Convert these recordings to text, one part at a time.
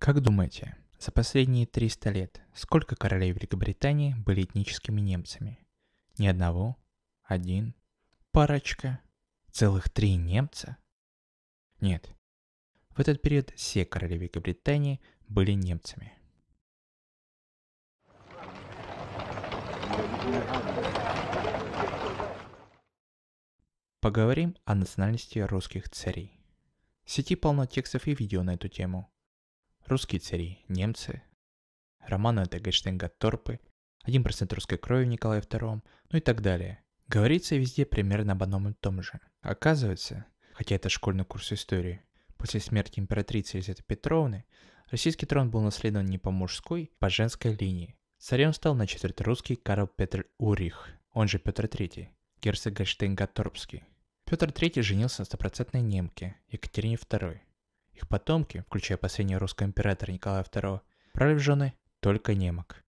Как думаете, за последние 300 лет сколько королей Великобритании были этническими немцами? Ни одного? Один? Парочка? Целых три немца? Нет. В этот период все короли Великобритании были немцами. Поговорим о национальности русских царей. В сети полно текстов и видео на эту тему. Русские цари, немцы, Романа Дагештенга Торпы, 1% русской крови Николая II, ну и так далее. Говорится везде примерно об одном и том же. Оказывается, хотя это школьный курс истории, после смерти императрицы Елизаветы Петровны, российский трон был наследован не по мужской, а по женской линии. Царем стал на четверть русский Карл Петр Урих, он же Петр III, герцог Гольштейн-Гаторбский. Петр III женился на стопроцентной немке Екатерине II. Их потомки, включая последнего русского императора Николая II, брали в жены только немок.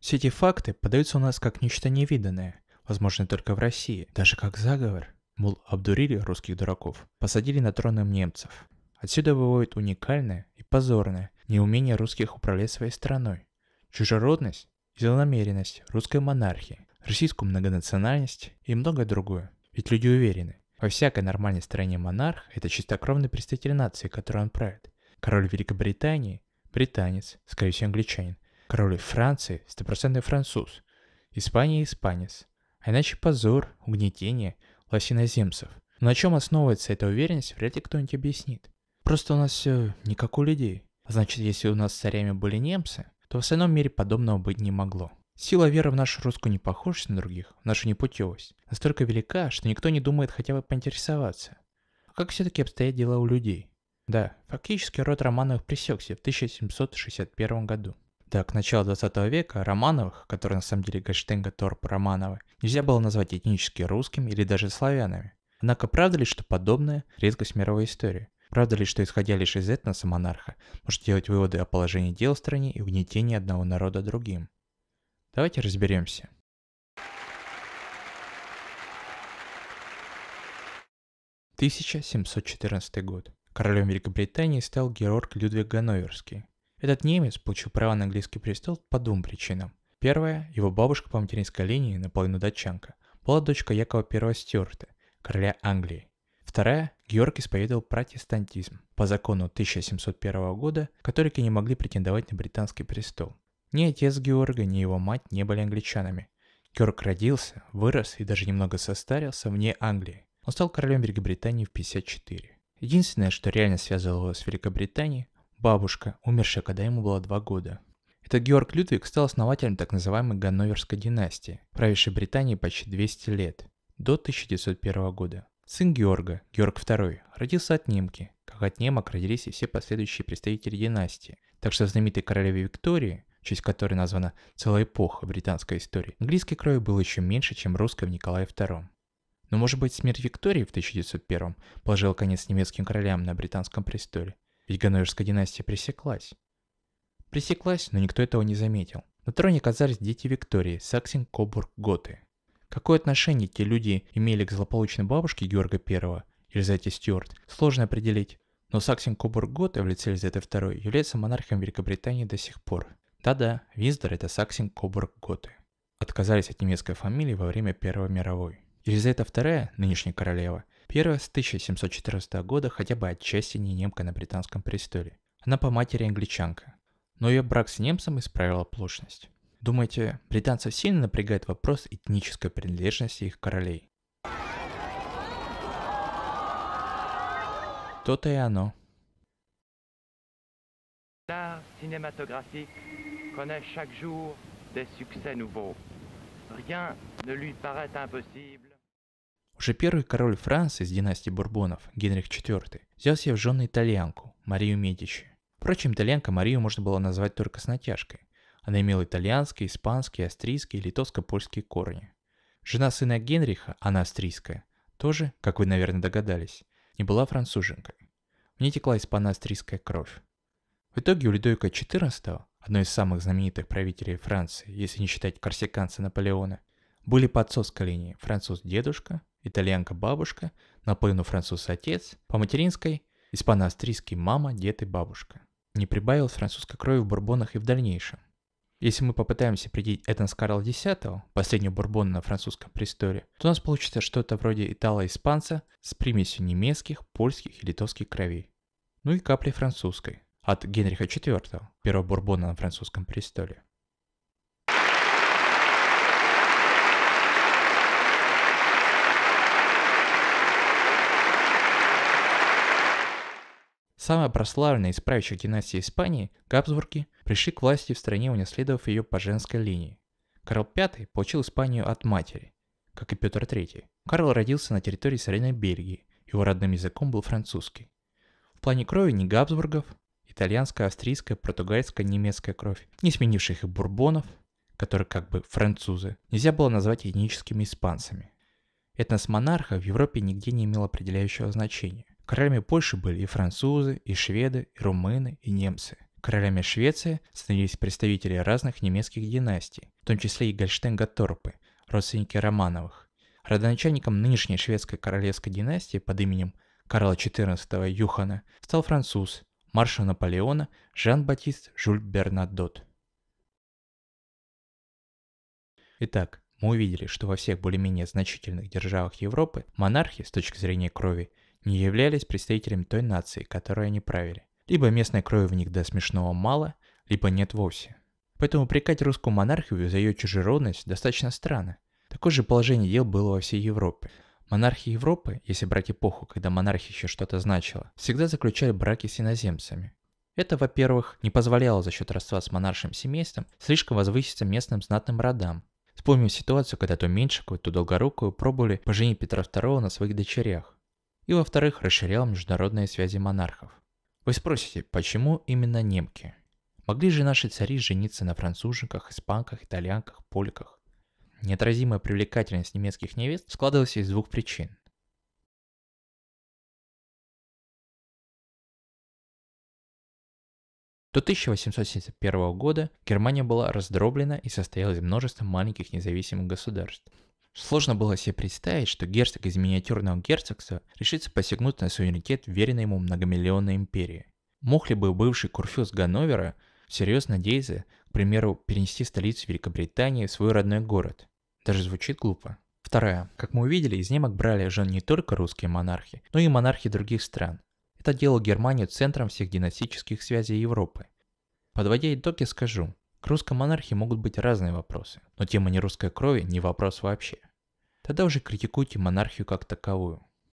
Все эти факты подаются у нас как нечто невиданное, возможно только в России, даже как заговор. Мол, обдурили русских дураков, посадили на троном немцев. Отсюда выводит уникальное и позорное неумение русских управлять своей страной, чужеродность и злонамеренность русской монархии, российскую многонациональность и многое другое. Ведь люди уверены, во всякой нормальной стране монарх – это чистокровный представитель нации, которую он правит. Король Великобритании – британец, скорее всего, англичанин. Король Франции – стопроцентный француз. Испания – испанец. А иначе позор, угнетение, власть Но на чем основывается эта уверенность, вряд ли кто-нибудь объяснит. Просто у нас все не как у людей. Значит, если у нас царями были немцы, то в остальном мире подобного быть не могло. Сила веры в нашу русскую не непохожесть на других, в нашу непутевость, настолько велика, что никто не думает хотя бы поинтересоваться. А как все-таки обстоят дела у людей? Да, фактически род Романовых пресекся в 1761 году. Да, к началу 20 века Романовых, которые на самом деле Гольштенга Торп Романовы, нельзя было назвать этнически русским или даже славянами. Однако правда ли, что подобное – редкость мировой истории? Правда ли, что исходя лишь из этноса монарха, может делать выводы о положении дел в стране и угнетении одного народа другим? Давайте разберемся. Тысяча семьсот год. Королем Великобритании стал Георг Людвиг Ганноверский. Этот немец получил право на английский престол по двум причинам. Первая, его бабушка по материнской линии, наполовину датчанка, была дочка Якова I Стюарта, короля Англии. Вторая, Георг исповедовал протестантизм. По закону 1701 года католики не могли претендовать на британский престол. Ни отец Георга, ни его мать не были англичанами. Кёрк родился, вырос и даже немного состарился вне Англии. Он стал королем Великобритании в 54. Единственное, что реально связывало его с Великобританией, бабушка, умершая, когда ему было два года. Этот Георг Людвиг стал основателем так называемой Ганноверской династии, правившей Британией почти 200 лет, до 1901 года. Сын Георга, Георг II, родился от немки, как от немок родились и все последующие представители династии. Так что знаменитой королеве Виктории, в честь которой названа целая эпоха британской истории, английской крови было еще меньше, чем русской в Николае II. Но, может быть, смерть Виктории в 1901 положила конец немецким королям на британском престоле, ведь Ганноверская династия пресеклась. Пресеклась, но никто этого не заметил. На троне оказались дети Виктории, Саксин, Кобург, Готы. Какое отношение те люди имели к злополучной бабушке Георга I, Елизавете Стюарт, сложно определить, но Саксин Кобург Готы в лице Елизаветы II является монархом Великобритании до сих пор. Да-да, Виздор – это Саксин Кобург Готы. Отказались от немецкой фамилии во время Первой мировой. Елизавета II, нынешняя королева, первая с 1714 года хотя бы отчасти не немка на британском престоле. Она по матери англичанка, но ее брак с немцем исправил оплошность. Думаете, британцев сильно напрягает вопрос этнической принадлежности их королей? То-то и оно connaît chaque jour des succès nouveaux. Rien ne lui paraît impossible. Уже первый король Франции из династии Бурбонов, Генрих IV, взял себе в жены итальянку, Марию Медичи. Впрочем, итальянка Марию можно было назвать только с натяжкой. Она имела итальянские, испанские, австрийские и литовско-польские корни. Жена сына Генриха, она австрийская, тоже, как вы, наверное, догадались, не была француженкой. В ней текла испано-австрийская кровь. В итоге у Людовика XIV одно из самых знаменитых правителей Франции, если не считать корсиканца Наполеона, были по отцовской линии француз-дедушка, итальянка-бабушка, наполовину француз-отец, по материнской – испано-австрийский мама, дед и бабушка. Не прибавилось французской крови в бурбонах и в дальнейшем. Если мы попытаемся определить Этанс Карл X, последнего бурбона на французском престоле, то у нас получится что-то вроде итало-испанца с примесью немецких, польских и литовских кровей. Ну и капли французской – от Генриха IV, первого Бурбона на французском престоле. Самая прославленная из правящих династий Испании, Габсбурги, пришли к власти в стране, унаследовав ее по женской линии. Карл V получил Испанию от матери, как и Петр III. Карл родился на территории современной Бельгии, его родным языком был французский. В плане крови ни Габсбургов, итальянская, австрийская, португальская, немецкая кровь, не сменивших их бурбонов, которые как бы французы, нельзя было назвать этническими испанцами. Этнос монарха в Европе нигде не имел определяющего значения. Королями Польши были и французы, и шведы, и румыны, и немцы. Королями Швеции становились представители разных немецких династий, в том числе и Гольштейн-Гатторпы, родственники Романовых. Родоначальником нынешней шведской королевской династии под именем Карла XIV Юхана стал француз Маршал Наполеона Жан-Батист Жюль Бернадот. Итак, мы увидели, что во всех более-менее значительных державах Европы монархи, с точки зрения крови, не являлись представителями той нации, которой они правили. Либо местной крови в них до смешного мало, либо нет вовсе. Поэтому прикать русскую монархию за ее чужеродность достаточно странно. Такое же положение дел было во всей Европе. Монархии Европы, если брать эпоху, когда монархия еще что-то значила, всегда заключали браки с иноземцами. Это, во-первых, не позволяло за счет родства с монаршим семейством слишком возвыситься местным знатным родам. Вспомним ситуацию, когда то Меньшикову, то Долгорукую пробовали поженить Петра II на своих дочерях. И, во-вторых, расширял международные связи монархов. Вы спросите, почему именно немки? Могли же наши цари жениться на француженках, испанках, итальянках, поляках. Неотразимая привлекательность немецких невест складывалась из двух причин. До 1871 года Германия была раздроблена и состояла из множества маленьких независимых государств. Сложно было себе представить, что герцог из миниатюрного герцогства решится посягнуть на суверенитет веренной ему многомиллионной империи. Мог ли бы бывший курфюз Ганновера всерьез надеяться, к примеру, перенести столицу Великобритании в свой родной город? Даже звучит глупо. Второе, Как мы увидели, из немок брали жен не только русские монархи, но и монархи других стран. Это делало Германию центром всех династических связей Европы. Подводя итоги, скажу, к русской монархии могут быть разные вопросы, но тема не русской крови не вопрос вообще. Тогда уже критикуйте монархию как таковую.